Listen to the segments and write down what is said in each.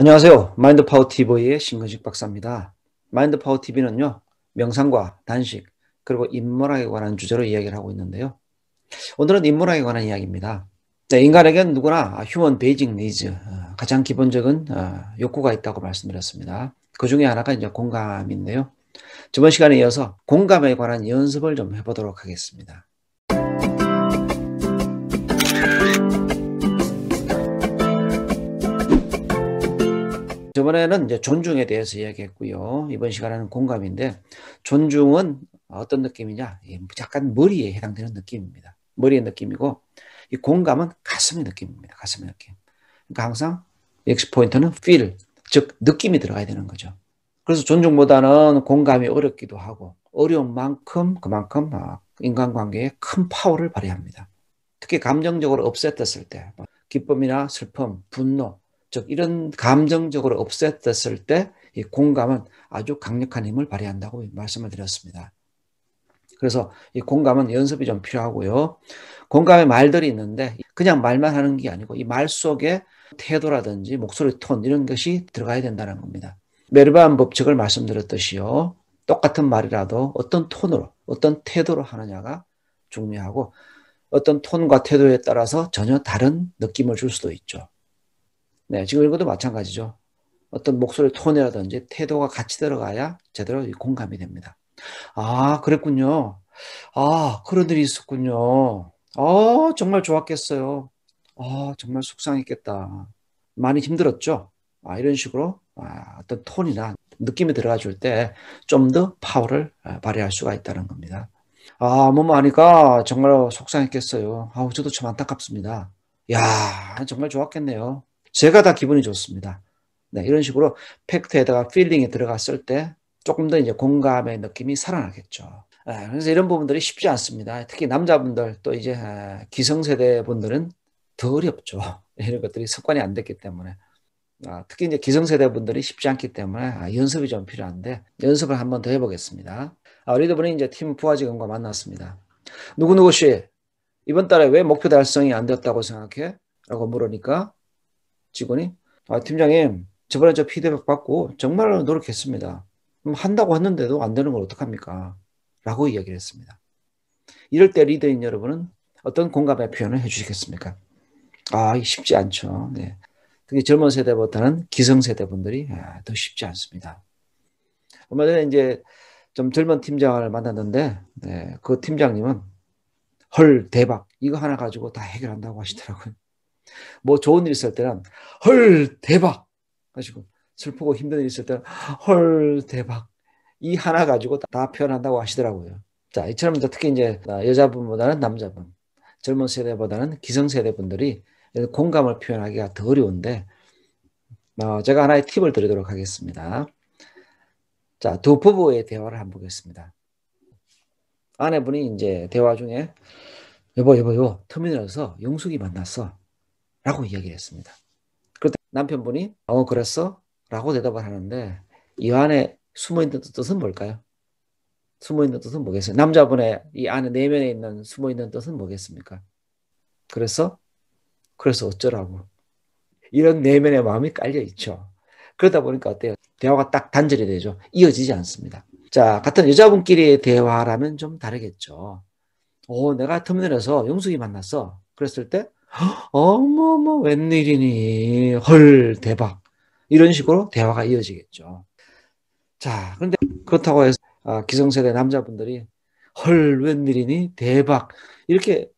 안녕하세요. 마인드 파워 TV의 신근식 박사입니다. 마인드 파워 TV는요, 명상과 단식, 그리고 인문학에 관한 주제로 이야기를 하고 있는데요. 오늘은 인문학에 관한 이야기입니다. 네, 인간에겐 누구나 휴먼 베이징 니즈, 가장 기본적인 어, 욕구가 있다고 말씀드렸습니다. 그 중에 하나가 이제 공감인데요. 저번 시간에 이어서 공감에 관한 연습을 좀 해보도록 하겠습니다. 저번에는 이제 존중에 대해서 이야기했고요. 이번 시간에는 공감인데 존중은 어떤 느낌이냐? 약간 머리에 해당되는 느낌입니다. 머리의 느낌이고 이 공감은 가슴의 느낌입니다. 가슴의 느낌. 그러니까 항상 엑시 포인트는 feel, 즉 느낌이 들어가야 되는 거죠. 그래서 존중보다는 공감이 어렵기도 하고 어려운 만큼 그만큼 아, 인간관계에 큰 파워를 발휘합니다. 특히 감정적으로 없앴됐을때 뭐 기쁨이나 슬픔, 분노, 즉 이런 감정적으로 없앴을 때이 공감은 아주 강력한 힘을 발휘한다고 말씀을 드렸습니다. 그래서 이 공감은 연습이 좀 필요하고요. 공감의 말들이 있는데 그냥 말만 하는 게 아니고 이 말 속에 태도라든지 목소리 톤 이런 것이 들어가야 된다는 겁니다. 메르반 법칙을 말씀드렸듯이요. 똑같은 말이라도 어떤 톤으로, 어떤 태도로 하느냐가 중요하고 어떤 톤과 태도에 따라서 전혀 다른 느낌을 줄 수도 있죠. 네, 지금 이것도 마찬가지죠. 어떤 목소리 톤이라든지 태도가 같이 들어가야 제대로 공감이 됩니다. 아, 그랬군요. 아, 그런 일이 있었군요. 아, 정말 좋았겠어요. 아, 정말 속상했겠다. 많이 힘들었죠. 아, 이런 식으로 아, 어떤 톤이나 느낌이 들어가 줄 때 좀 더 파워를 아, 발휘할 수가 있다는 겁니다. 아, 몸 아니까 정말 속상했겠어요. 아우, 저도 참 안타깝습니다. 야 정말 좋았겠네요. 제가 다 기분이 좋습니다. 네, 이런 식으로 팩트에다가 필링이 들어갔을 때 조금 더 이제 공감의 느낌이 살아나겠죠. 아, 그래서 이런 부분들이 쉽지 않습니다. 특히 남자분들 또 이제 아, 기성세대 분들은 더 어렵죠. 이런 것들이 습관이 안 됐기 때문에. 아, 특히 이제 기성세대 분들이 쉽지 않기 때문에 연습이 좀 필요한데 연습을 한번 더 해보겠습니다. 우리도분이 이제 팀 부하직원과 만났습니다. 누구누구 씨, 이번 달에 왜 목표 달성이 안 됐다고 생각해? 라고 물으니까 직원이 아 팀장님 저번에 저 피드백 받고 정말로 노력했습니다. 한다고 했는데도 안 되는 걸 어떡합니까? 라고 이야기를 했습니다. 이럴 때 리더인 여러분은 어떤 공감의 표현을 해주시겠습니까? 아, 쉽지 않죠. 네. 특히 젊은 세대보다는 기성세대분들이 아, 더 쉽지 않습니다. 얼마 전에 이제 좀 젊은 팀장을 만났는데, 네, 그 팀장님은 헐, 대박. 이거 하나 가지고 다 해결한다고 하시더라고요. 뭐 좋은 일 있을 때는 헐 대박 가지고 슬프고 힘든 일 있을 때는 헐 대박 이 하나 가지고 다 표현한다고 하시더라고요. 자 이처럼 이제 특히 이제 여자분보다는 남자분 젊은 세대보다는 기성세대 분들이 공감을 표현하기가 더 어려운데 어, 제가 하나의 팁을 드리도록 하겠습니다. 자, 두 부부의 대화를 한번 보겠습니다. 아내분이 이제 대화 중에 여보 여보 여보 터미널에서 영숙이 만났어. 라고 이야기를 했습니다. 그때 남편분이 어 그랬어? 라고 대답을 하는데 이 안에 숨어있는 뜻은 뭘까요? 숨어있는 뜻은 뭐겠어요? 남자분의 이 안에 내면에 네 있는 숨어있는 뜻은 뭐겠습니까? 그래서 그래서 어쩌라고 이런 내면의 네 마음이 깔려 있죠. 그러다 보니까 어때요? 대화가 딱 단절이 되죠. 이어지지 않습니다. 자, 같은 여자분끼리의 대화라면 좀 다르겠죠. 오, 어, 내가 터미널에서 영숙이 만났어. 그랬을 때, 어머머 웬일이니 헐 대박 이런 식으로 대화가 이어지겠죠. 자 그런데 그렇다고 해서 아, 기성세대 남자분들이 헐 웬일이니 대박 이렇게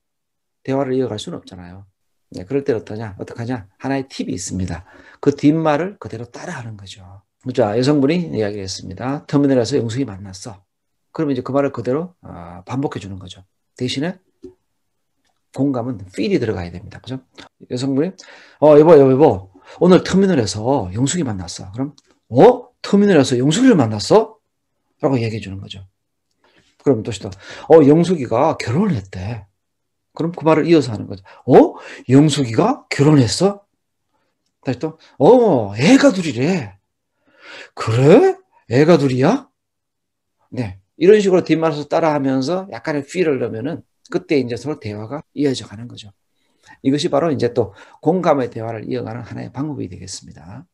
대화를 이어갈 수는 없잖아요. 네, 그럴 때 어떠냐 어떡하냐 하나의 팁이 있습니다. 그 뒷말을 그대로 따라하는 거죠. 자 여성분이 이야기 했습니다. 터미널에서 영숙이 만났어. 그러면 이제 그 말을 그대로 아, 반복해 주는 거죠. 대신에 공감은 필이 들어가야 됩니다. 그죠? 여성분이, 어, 여보, 여보, 여보, 오늘 터미널에서 영숙이 만났어. 그럼, 어? 터미널에서 영숙이를 만났어? 라고 얘기해 주는 거죠. 그럼 또시 또, 어, 영숙이가 결혼을 했대. 그럼 그 말을 이어서 하는 거죠. 어? 영숙이가 결혼했어? 다시 또, 어, 애가 둘이래. 그래? 애가 둘이야? 네. 이런 식으로 뒷말에서 따라하면서 약간의 f 을 넣으면은 그때 이제 서로 대화가 이어져 가는 거죠. 이것이 바로 이제 또 공감의 대화를 이어가는 하나의 방법이 되겠습니다.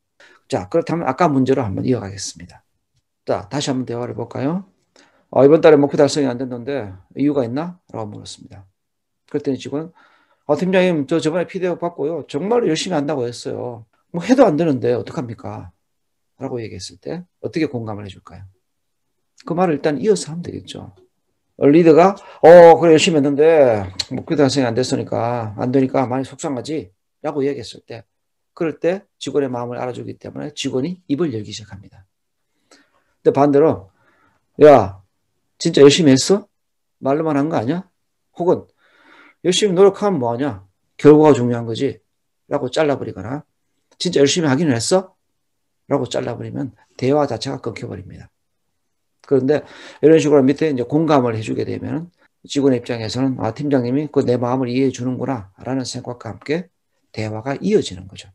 자, 그렇다면 아까 문제로 한번 이어가겠습니다. 자, 다시 한번 대화를 볼까요? 어, 아, 이번 달에 목표 달성이 안 됐는데 이유가 있나? 라고 물었습니다. 그랬더니 직원, 은 어, 아, 팀장님, 저 저번에 피드백 받고요. 정말 열심히 한다고 했어요. 뭐 해도 안 되는데 어떡합니까? 라고 얘기했을 때 어떻게 공감을 해줄까요? 그 말을 일단 이어서 하면 되겠죠. 리더가 어 그래 열심히 했는데 목표 뭐, 때학이안 됐으니까 안 되니까 많이 속상하지 라고 이야기했을 때 그럴 때 직원의 마음을 알아주기 때문에 직원이 입을 열기 시작합니다. 근데 반대로 야 진짜 열심히 했어? 말로만 한 거 아니야? 혹은 열심히 노력하면 뭐하냐? 결과가 중요한 거지 라고 잘라버리거나 진짜 열심히 하기는 했어? 라고 잘라버리면 대화 자체가 끊겨버립니다. 그런데 이런 식으로 밑에 이제 공감을 해주게 되면 직원 입장에서는 아 팀장님이 그내 마음을 이해해 주는구나라는 생각과 함께 대화가 이어지는 거죠.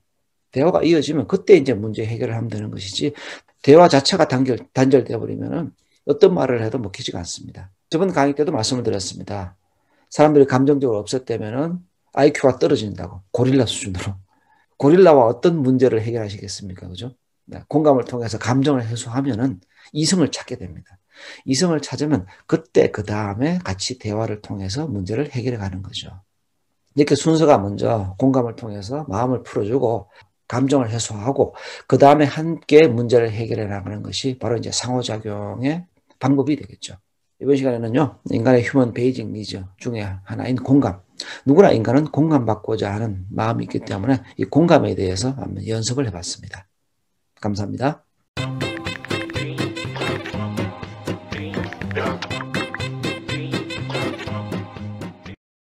대화가 이어지면 그때 이제 문제 해결을 하면 되는 것이지 대화 자체가 단결 단절돼 버리면은 어떤 말을 해도 먹히지가 않습니다. 저번 강의 때도 말씀을 드렸습니다. 사람들이 감정적으로 없었다면은 IQ가 떨어진다고 고릴라 수준으로 고릴라와 어떤 문제를 해결하시겠습니까, 그죠? 네, 공감을 통해서 감정을 해소하면은 이성을 찾게 됩니다. 이성을 찾으면 그때 그 다음에 같이 대화를 통해서 문제를 해결해 가는 거죠. 이렇게 순서가 먼저 공감을 통해서 마음을 풀어주고 감정을 해소하고 그 다음에 함께 문제를 해결해 나가는 것이 바로 이제 상호작용의 방법이 되겠죠. 이번 시간에는요 인간의 휴먼 베이징 니즈 중에 하나인 공감. 누구나 인간은 공감받고자 하는 마음이 있기 때문에 이 공감에 대해서 한번 연습을 해봤습니다. 감사합니다.